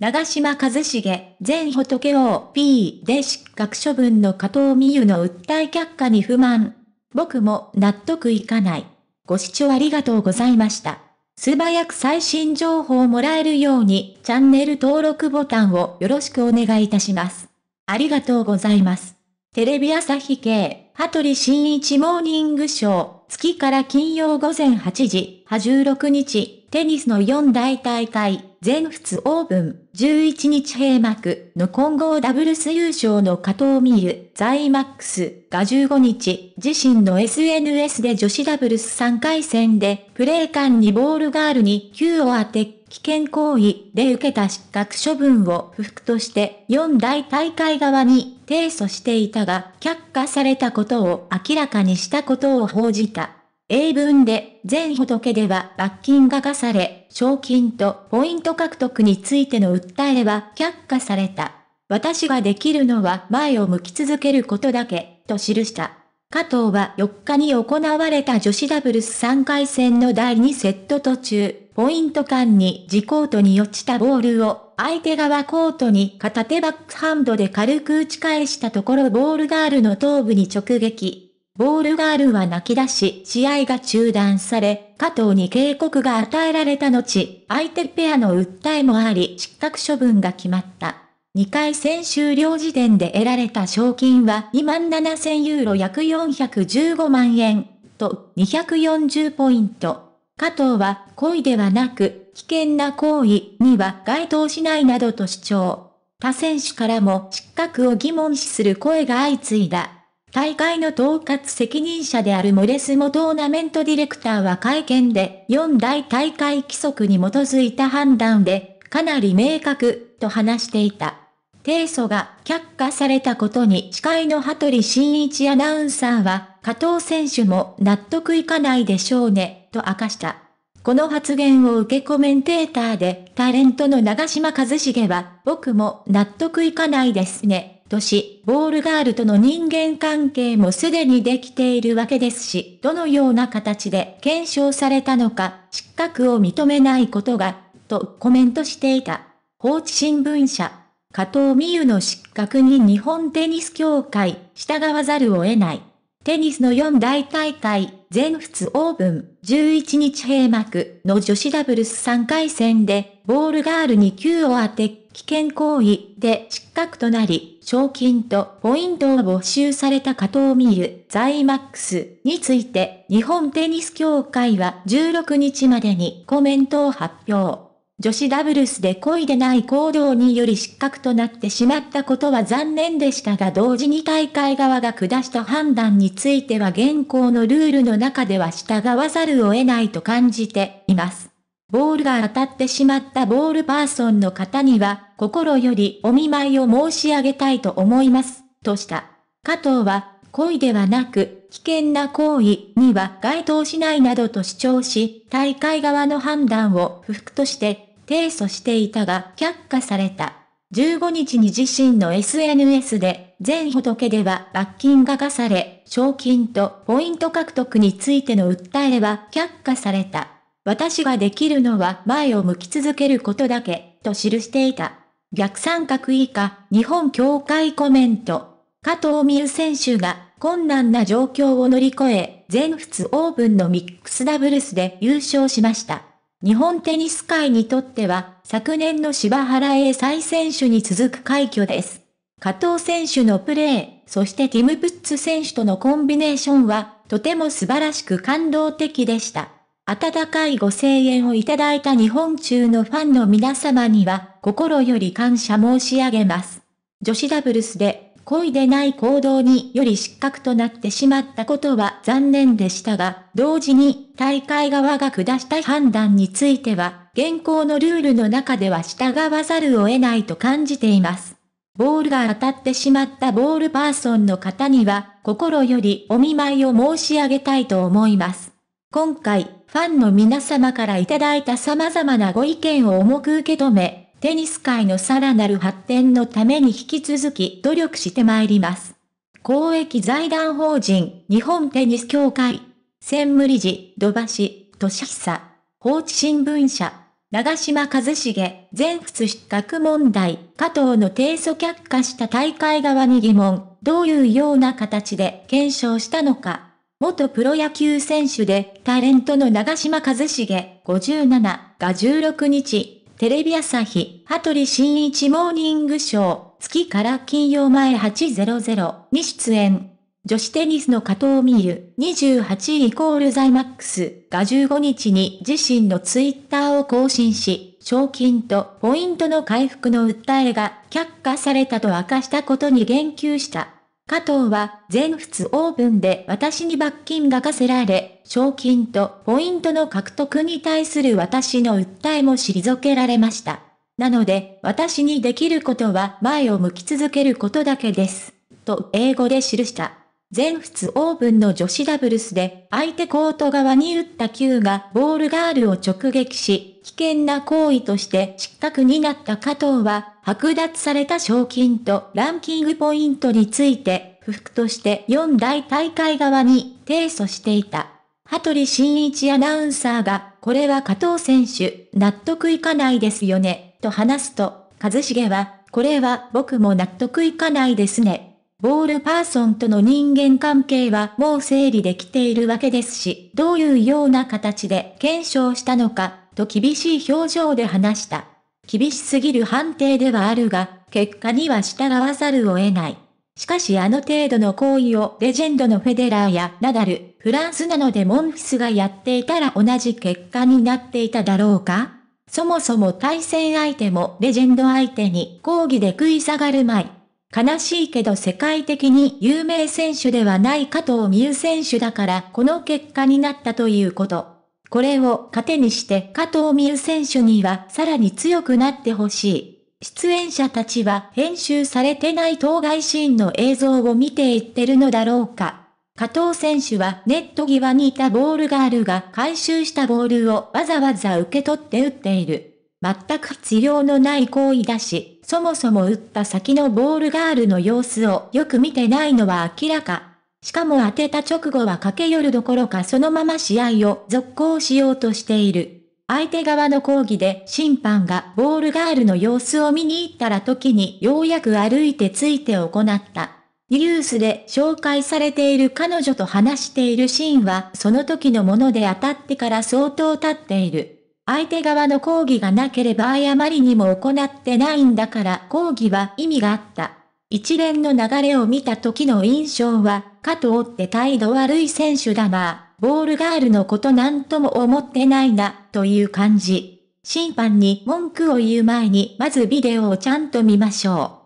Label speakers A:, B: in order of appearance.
A: 長島和茂、前仏王 P で失格処分の加藤美優の訴え却下に不満。僕も納得いかない。ご視聴ありがとうございました。素早く最新情報をもらえるようにチャンネル登録ボタンをよろしくお願いいたします。ありがとうございます。テレビ朝日系、羽鳥慎一モーニングショー、月から金曜午前8時、16日、テニスの4大大会。全仏オープン、11日閉幕の混合ダブルス優勝の加藤美優、ザイマックスが15日、自身の SNS で女子ダブルス3回戦で、プレー間にボールガールに球を当て、危険行為で受けた失格処分を不服として4大大会側に提訴していたが、却下されたことを明らかにしたことを報じた。英文で、全仏では罰金が課され、賞金とポイント獲得についての訴えは却下された。私ができるのは前を向き続けることだけ、と記した。加藤は4日に行われた女子ダブルス3回戦の第2セット途中、ポイント間に自コートに落ちたボールを、相手側コートに片手バックハンドで軽く打ち返したところボールガールの頭部に直撃。ボールガールは泣き出し、試合が中断され、加藤に警告が与えられた後、相手ペアの訴えもあり、失格処分が決まった。2回戦終了時点で得られた賞金は2万7000ユーロ約415万円と240ポイント。加藤は故意ではなく危険な行為には該当しないなどと主張。他選手からも失格を疑問視する声が相次いだ。大会の統括責任者であるモレスモトーナメントディレクターは会見で、4大大会規則に基づいた判断で、かなり明確、と話していた。提訴が却下されたことに司会の羽鳥慎一アナウンサーは、加藤選手も納得いかないでしょうね、と明かした。この発言を受けコメンテーターで、タレントの長島和茂は、僕も納得いかないですね、とし、ボールガールとの人間関係もすでにできているわけですし、どのような形で検証されたのか、失格を認めないことが、とコメントしていた。放置新聞社、加藤美優の失格に日本テニス協会、従わざるを得ない。テニスの四大大会、全仏オープン、11日閉幕の女子ダブルス3回戦で、ボールガールに9を当て、危険行為で失格となり、賞金とポイントを没収された加藤美優、ザイマックスについて、日本テニス協会は16日までにコメントを発表。女子ダブルスで故意でない行動により失格となってしまったことは残念でしたが同時に大会側が下した判断については現行のルールの中では従わざるを得ないと感じています。ボールが当たってしまったボールパーソンの方には、心よりお見舞いを申し上げたいと思います、とした。加藤は、故意ではなく、危険な行為には該当しないなどと主張し、大会側の判断を不服として、提訴していたが却下された。15日に自身の SNS で、全仏では罰金が課され、賞金とポイント獲得についての訴えは却下された。私ができるのは前を向き続けることだけ、と記していた。逆三角以下、日本協会コメント。加藤美優選手が困難な状況を乗り越え、全仏オープンのミックスダブルスで優勝しました。日本テニス界にとっては、昨年の柴原英才選手に続く快挙です。加藤選手のプレー、そしてティム・プッツ選手とのコンビネーションは、とても素晴らしく感動的でした。温かいご声援をいただいた日本中のファンの皆様には、心より感謝申し上げます。女子ダブルスで、恋でない行動により失格となってしまったことは残念でしたが、同時に大会側が下した判断については、現行のルールの中では従わざるを得ないと感じています。ボールが当たってしまったボールパーソンの方には、心よりお見舞いを申し上げたいと思います。今回、ファンの皆様からいただいた様々なご意見を重く受け止め、テニス界のさらなる発展のために引き続き努力してまいります。公益財団法人日本テニス協会、専務理事土橋俊久、放置新聞社、長島和重、全仏失格問題、加藤の提訴却下した大会側に疑問、どういうような形で検証したのか。元プロ野球選手でタレントの長島和茂57が16日、テレビ朝日、羽鳥新一モーニングショー、月から金曜前800に出演。女子テニスの加藤美優28イコールザイマックスが15日に自身のツイッターを更新し、賞金とポイントの回復の訴えが却下されたと明かしたことに言及した。加藤は全仏オープンで私に罰金が課せられ、賞金とポイントの獲得に対する私の訴えも退けられました。なので、私にできることは前を向き続けることだけです。と英語で記した。全仏オープンの女子ダブルスで相手コート側に打った球がボールガールを直撃し、危険な行為として失格になった加藤は剥奪された賞金とランキングポイントについて、不服として4大大会側に提訴していた。羽鳥慎一アナウンサーが、これは加藤選手、納得いかないですよね、と話すと、一茂は、これは僕も納得いかないですね。ボールパーソンとの人間関係はもう整理できているわけですし、どういうような形で検証したのか、と厳しい表情で話した。厳しすぎる判定ではあるが、結果には従わざるを得ない。しかしあの程度の行為をレジェンドのフェデラーやナダル、フランスなのでモンフィスがやっていたら同じ結果になっていただろうかそもそも対戦相手もレジェンド相手に抗議で食い下がるまい。悲しいけど世界的に有名選手ではない加藤美優選手だからこの結果になったということ。これを糧にして加藤美優選手にはさらに強くなってほしい。出演者たちは編集されてない当該シーンの映像を見ていってるのだろうか。加藤選手はネット際にいたボールガールが回収したボールをわざわざ受け取って打っている。全く必要のない行為だし、そもそも打った先のボールガールの様子をよく見てないのは明らか。しかも当てた直後は駆け寄るどころかそのまま試合を続行しようとしている。相手側の抗議で審判がボールガールの様子を見に行ったら時にようやく歩いてついて行った。ニュースで紹介されている彼女と話しているシーンはその時のもので当たってから相当経っている。相手側の抗議がなければ誤りにも行ってないんだから抗議は意味があった。一連の流れを見た時の印象はかとおって態度悪い選手だな、ボールガールのことなんとも思ってないな、という感じ。審判に文句を言う前にまずビデオをちゃんと見ましょう。